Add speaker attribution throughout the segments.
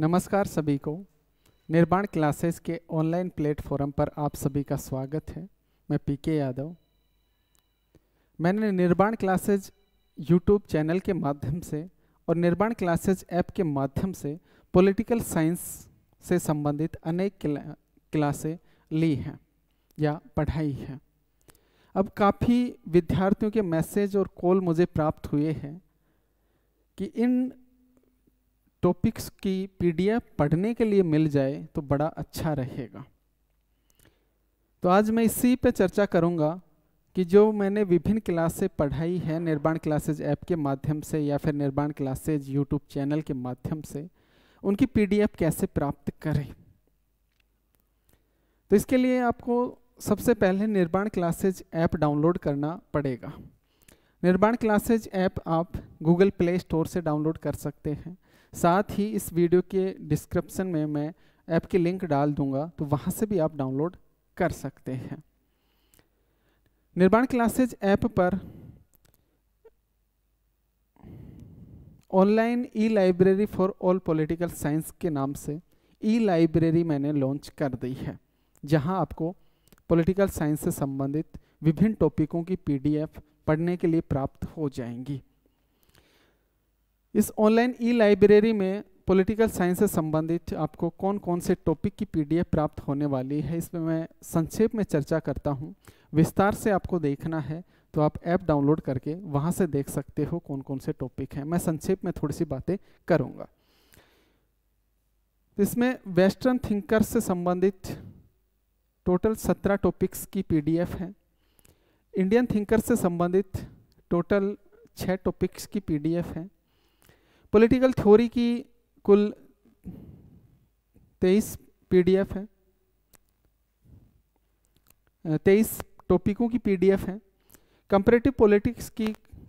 Speaker 1: नमस्कार सभी को निर्माण क्लासेस के ऑनलाइन प्लेटफॉर्म पर आप सभी का स्वागत है मैं पीके यादव मैंने निर्माण क्लासेज यूट्यूब चैनल के माध्यम से और निर्माण क्लासेज ऐप के माध्यम से पॉलिटिकल साइंस से संबंधित अनेक क्ला, क्लासें ली हैं या पढ़ाई हैं अब काफ़ी विद्यार्थियों के मैसेज और कॉल मुझे प्राप्त हुए हैं कि इन टॉपिक्स की पीडीएफ पढ़ने के लिए मिल जाए तो बड़ा अच्छा रहेगा तो आज मैं इसी पे चर्चा करूँगा कि जो मैंने विभिन्न क्लासें पढ़ाई है निर्माण क्लासेज ऐप के माध्यम से या फिर निर्माण क्लासेज यूट्यूब चैनल के माध्यम से उनकी पीडीएफ कैसे प्राप्त करें तो इसके लिए आपको सबसे पहले निर्माण क्लासेज ऐप डाउनलोड करना पड़ेगा निर्माण क्लासेज ऐप आप गूगल प्ले स्टोर से डाउनलोड कर सकते हैं साथ ही इस वीडियो के डिस्क्रिप्शन में मैं ऐप की लिंक डाल दूंगा तो वहाँ से भी आप डाउनलोड कर सकते हैं निर्माण क्लासेज ऐप पर online e library for all political science के नाम से ई लाइब्रेरी मैंने लॉन्च कर दी है जहां आपको पॉलिटिकल साइंस से संबंधित विभिन्न टॉपिकों की पीडीएफ पढ़ने के लिए प्राप्त हो जाएंगी इस ऑनलाइन ई लाइब्रेरी में पॉलिटिकल साइंस से संबंधित आपको कौन कौन से टॉपिक की पीडीएफ प्राप्त होने वाली है इसमें मैं संक्षेप में चर्चा करता हूँ विस्तार से आपको देखना है तो आप ऐप डाउनलोड करके वहाँ से देख सकते हो कौन कौन से टॉपिक हैं मैं संक्षेप में थोड़ी सी बातें करूँगा इसमें वेस्टर्न थिंकर से संबंधित टोटल सत्रह टॉपिक्स की पीडीएफ है इंडियन थिंकर से संबंधित टोटल छः टॉपिक्स की पीडीएफ है पॉलिटिकल थ्योरी की कुल तेईस पीडीएफ है तेईस टॉपिकों की पीडीएफ है कंपरेटिव पॉलिटिक्स की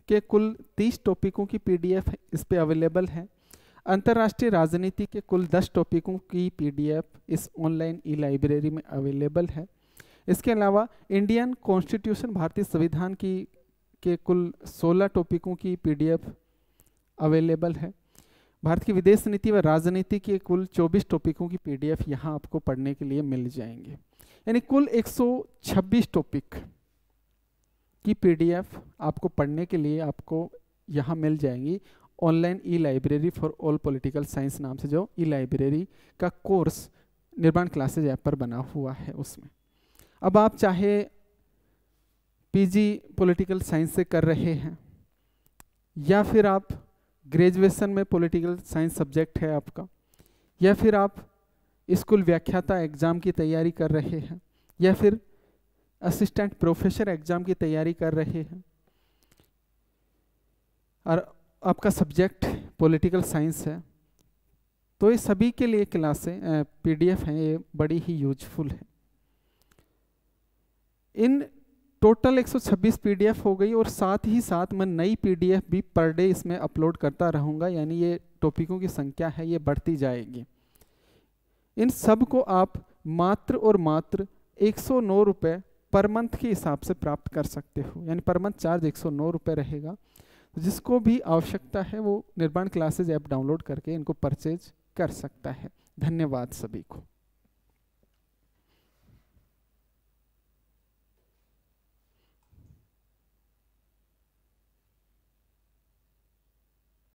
Speaker 1: के कुल तीस टॉपिकों की पीडीएफ इस पे अवेलेबल है अंतर्राष्ट्रीय राजनीति के कुल दस टॉपिकों की पीडीएफ इस ऑनलाइन ई लाइब्रेरी में अवेलेबल है इसके अलावा इंडियन कॉन्स्टिट्यूशन भारतीय संविधान की के कुल 16 टॉपिकों की पीडीएफ अवेलेबल है भारत की विदेश नीति व राजनीति के कुल 24 टॉपिकों की पीडीएफ यहाँ आपको पढ़ने के लिए मिल जाएंगे यानी कुल 126 टॉपिक की पीडीएफ आपको पढ़ने के लिए आपको यहाँ मिल जाएंगी online e library for all political science नाम से जो ई लाइब्रेरी का कोर्स निर्माण क्लासेज ऐप पर बना हुआ है उसमें अब आप चाहे पीजी पॉलिटिकल साइंस से कर रहे हैं या फिर आप ग्रेजुएशन में पॉलिटिकल साइंस सब्जेक्ट है आपका या फिर आप स्कूल व्याख्याता एग्ज़ाम की तैयारी कर रहे हैं या फिर असिस्टेंट प्रोफेसर एग्ज़ाम की तैयारी कर रहे हैं और आपका सब्जेक्ट पॉलिटिकल साइंस है तो ये सभी के लिए क्लासें पीडीएफ हैं ये बड़ी ही यूजफुल है इन टोटल 126 पीडीएफ हो गई और साथ ही साथ मैं नई पीडीएफ भी पर डे इसमें अपलोड करता रहूँगा यानी ये टॉपिकों की संख्या है ये बढ़ती जाएगी इन सब को आप मात्र और मात्र एक सौ पर मंथ के हिसाब से प्राप्त कर सकते हो यानी पर मंथ चार्ज एक सौ रहेगा जिसको भी आवश्यकता है वो निर्माण क्लासेज ऐप डाउनलोड करके इनको परचेज कर सकता है धन्यवाद सभी को